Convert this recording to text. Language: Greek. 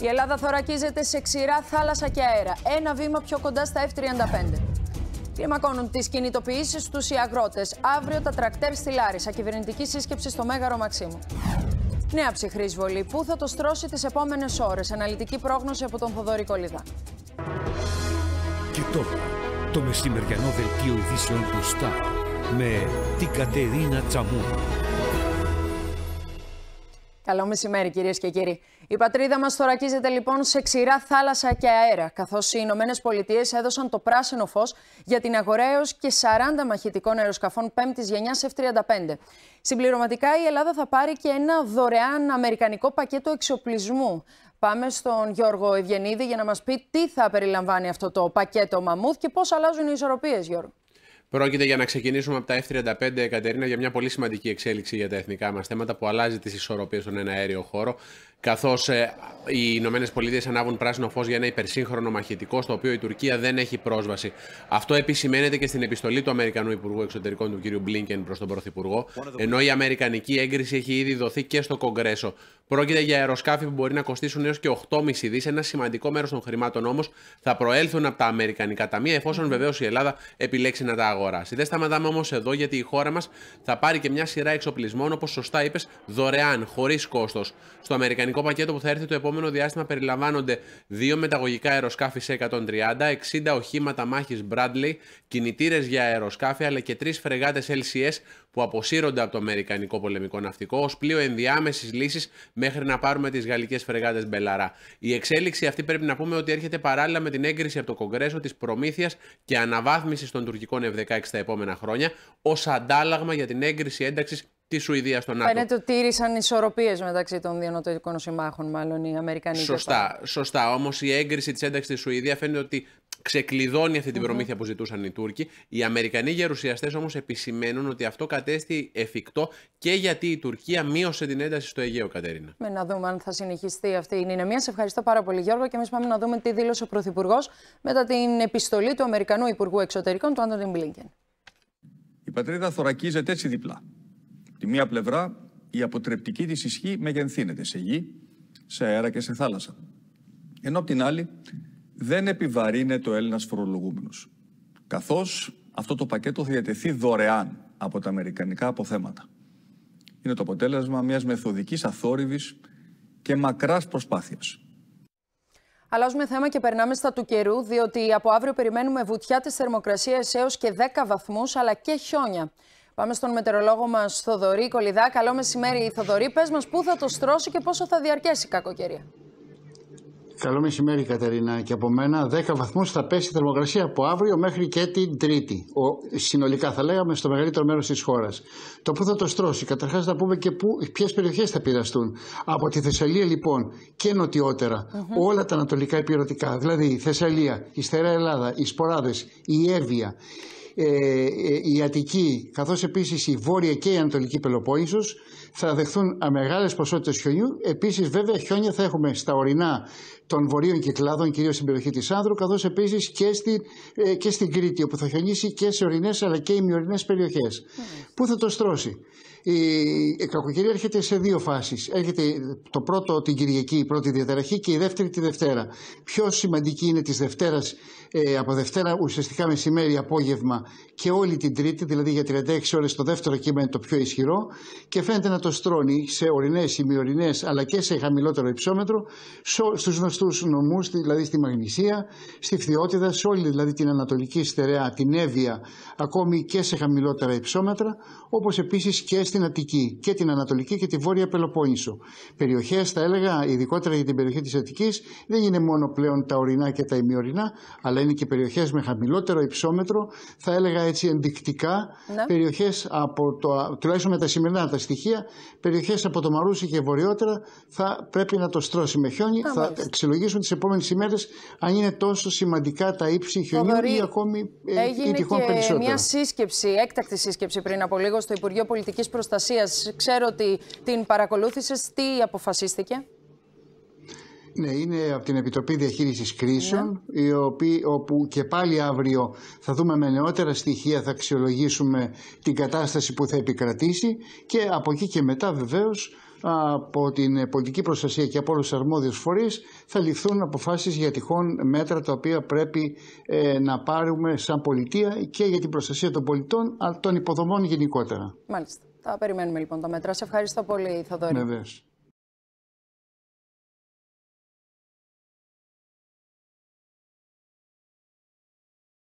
Η Ελλάδα θωρακίζεται σε ξηρά θάλασσα και αέρα. Ένα βήμα πιο κοντά στα F-35. Κλιμακώνουν τις κινητοποιήσεις τους οι αγρότες. Αύριο τα τρακτέρ στη Λάρισα. Κυβερνητική σύσκεψη στο Μέγαρο Μαξίμου. Νέα ψυχρή βολή που θα το στρώσει τις επόμενες ώρες. Αναλυτική πρόγνωση από τον Θοδωρή Κολυδά. Και τώρα το μεσημεριανό δελτίο ειδήσεων του με την Κατερίνα Καλό μεσημέρι, κυρίες και κύριοι. Η πατρίδα μας θωρακίζεται λοιπόν σε ξηρά θάλασσα και αέρα, καθώς οι Ηνωμένες Πολιτείες έδωσαν το πράσινο φως για την αγορά έω και 40 μαχητικών αεροσκαφών πέμπτης γενιάς F-35. Συμπληρωματικά, η Ελλάδα θα πάρει και ένα δωρεάν αμερικανικό πακέτο εξοπλισμού. Πάμε στον Γιώργο Ευγενίδη για να μας πει τι θα περιλαμβάνει αυτό το πακέτο Μαμούθ και πώς αλλάζουν οι ισορροπίες, Γιώργο. Πρόκειται για να ξεκινήσουμε από τα F-35, Κατερίνα, για μια πολύ σημαντική εξέλιξη για τα εθνικά μας θέματα που αλλάζει τις ισορροπίες στον αέριο χώρο καθώς ε, οι Ηνωμένες Πολιτείες ανάβουν πράσινο φως για ένα υπερσύγχρονο μαχητικό στο οποίο η Τουρκία δεν έχει πρόσβαση. Αυτό επισημαίνεται και στην επιστολή του Αμερικανού Υπουργού Εξωτερικών του κ. Μπλίνκεν προς τον Πρωθυπουργό, ενώ η Αμερικανική έγκριση έχει ήδη δοθεί και στο Κογκρέσο. Πρόκειται για αεροσκάφη που μπορεί να κοστίσουν έως και 8,5 δις. Ένα σημαντικό μέρος των χρημάτων όμως θα προέλθουν από τα Αμερικανικά ταμεία, εφόσον βεβαίως η Ελλάδα επιλέξει να τα αγοράσει. Δεν σταματάμε όμως εδώ, γιατί η χώρα μας θα πάρει και μια σειρά εξοπλισμών, όπως σωστά είπες, δωρεάν, χωρίς κόστος. Στο Αμερικανικό μηχανικό πακέτο που θα έρθει το επόμενο διάστημα περιλαμβάνονται δύο μεταγωγικά αεροσκάφη σε 130, 60 οχήματα μάχης Bradley, κινητήρες για αεροσκάφη αλλά και τρεις φρεγάτες LCS που αποσύρονται από το Αμερικανικό πολεμικό ναυτικό ως πλοίο ενδιάμεσης λύσης μέχρι να πάρουμε τις γαλλικές φρεγάτες Μπελαρά. Η εξέλιξη αυτή πρέπει να πούμε ότι έρχεται παράλληλα με την έγκριση από το Κογκρέσο της προμήθειας και αναβάθμισης των τουρκικών F-16 τα επόμενα χρόνια ως αντάλλαγμα για την έγκριση ένταξης τη Σουηδία στον ΝΑΤΟ. Φαίνεται ότι τήρησαν ισορροπίες μεταξύ των δύο νοτιωτικών συμμάχων, μάλλον οι Αμερικανοί. Σωστά. σωστά. Όμως η έγκριση της ένταξης στη Σουηδία φαίνεται ότι ξεκλειδώνει αυτή την προμήθεια που ζητούσαν οι Τούρκοι. Οι Αμερικανοί γερουσιαστές όμως επισημαίνουν ότι αυτό κατέστη εφικτό και γιατί η Τουρκία μείωσε την ένταση στο Αιγαίο, Κατερίνα. Με να δούμε αν θα συνεχιστεί αυτή η νηνεμία. Σε ευχαριστώ πάρα πολύ, Γιώργο. Και εμείς πάμε να δούμε τι δήλωσε ο Πρωθυπουργός μετά την επιστολή του Αμερικανού Υπουργού Εξωτερικών, του Άντων Μπλίνκεν. Η πατρίδα θωρακίζεται έτσι διπλά. Τη μία πλευρά η αποτρεπτική της ισχύ μεγενθύνεται σε γη, σε αέρα και σε θάλασσα. Ενώ απ' την άλλη δεν επιβαρύνεται ο Έλληνας φορολογούμενος. Καθώς αυτό το πακέτο θα διατεθεί δωρεάν από τα αμερικανικά αποθέματα. Είναι το αποτέλεσμα μιας μεθοδικής αθόρυβης και μακράς προσπάθειας. Αλλάζουμε θέμα και περνάμε στα του καιρού, διότι από αύριο περιμένουμε βουτιά της θερμοκρασίας έως και 10 βαθμούς, αλλά και χιόνια. Πάμε στον μετερολόγο μας Θοδωρή Κολυδά. Καλό μεσημέρι, Θοδωρή. Πες μας πού θα το στρώσει και πόσο θα διαρκέσει η κακοκαιρία. Καλό μεσημέρι, Κατερίνα. Και από μένα, 10 βαθμούς θα πέσει η θερμοκρασία από αύριο μέχρι και την Τρίτη. Ο, συνολικά, θα λέγαμε, στο μεγαλύτερο μέρος της χώρας. Το πού θα το στρώσει, καταρχάς να πούμε και ποιες περιοχές θα πειραστούν. Από τη Θεσσαλία, λοιπόν, και νοτιότερα, mm-hmm. όλα τα ανατολικά επιρωτικά, δηλαδή η Θεσσαλία, η στερά Ελλάδα, οι Σποράδες, η Εύβοια, ε, ε, η Αττική καθώς επίσης η Βόρεια και η Ανατολική Πελοπόννησος θα δεχθούν μεγάλες ποσότητες χιονιού. Επίσης βέβαια χιόνια θα έχουμε στα ορεινά των βορείων κυκλάδων, κυρίως στην περιοχή της Άνδρου, καθώς επίσης και, στη, ε, και στην Κρήτη, όπου θα χιονίσει και σε ορεινές αλλά και ημιορεινές περιοχές. Mm. Πού θα το στρώσει. Η κακοκαιρία έρχεται σε δύο φάσεις. Έρχεται το πρώτο την Κυριακή, η πρώτη διαταραχή και η δεύτερη τη Δευτέρα. Πιο σημαντική είναι της Δευτέρας, ε, από Δευτέρα ουσιαστικά μεσημέρι, απόγευμα και όλη την Τρίτη, δηλαδή για 36 ώρες το δεύτερο κύμα είναι το πιο ισχυρό και φαίνεται να το στρώνει σε ορεινές, ημιορεινές αλλά και σε χαμηλότερο υψόμετρο στους γνωστούς νομούς, δηλαδή στη Μαγνησία, στη Φθιώτιδα, σε όλη δηλαδή την Ανατολική Στερεά, την Εύβοια, ακόμη και σε χαμηλότερα υψόμετρα, όπως επίσης και στην Αττική και την Ανατολική και τη Βόρεια Πελοπόννησο. Περιοχές, θα έλεγα, ειδικότερα για την περιοχή της Αττικής, δεν είναι μόνο πλέον τα ορεινά και τα ημιορεινά, αλλά είναι και περιοχές με χαμηλότερο υψόμετρο, θα έλεγα έτσι ενδεικτικά ναι. περιοχές από το, τουλάχιστον με τα σημερινά τα στοιχεία, περιοχές από το Μαρούσι και βορειότερα θα πρέπει να το στρώσει με χιόνι. θα εξελογήσουν τις επόμενες ημέρες αν είναι τόσο σημαντικά τα ύψη χιονιού ή ακόμη ε, Έγινε τυχόν και μια σύσκεψη, έκτακτη σύσκεψη πριν από λίγο στο Υπουργείο Πολιτικής Προστασίας. Ξέρω ότι την παρακολούθησες. Τι αποφασίστηκε. Ναι, είναι από την Επιτροπή Διαχείρισης Κρίσεων, ναι. όπου και πάλι αύριο θα δούμε με νεότερα στοιχεία, θα αξιολογήσουμε την κατάσταση που θα επικρατήσει και από εκεί και μετά βεβαίως από την πολιτική προστασία και από όλους τους αρμόδιους φορείς θα ληφθούν αποφάσεις για τυχόν μέτρα τα οποία πρέπει ε, να πάρουμε σαν πολιτεία και για την προστασία των πολιτών, αλλά των υποδομών γενικότερα. Μάλιστα. Θα περιμένουμε λοιπόν τα μέτρα. Σε ευχαριστώ πολύ, Θοδωρή. Βεβαίως.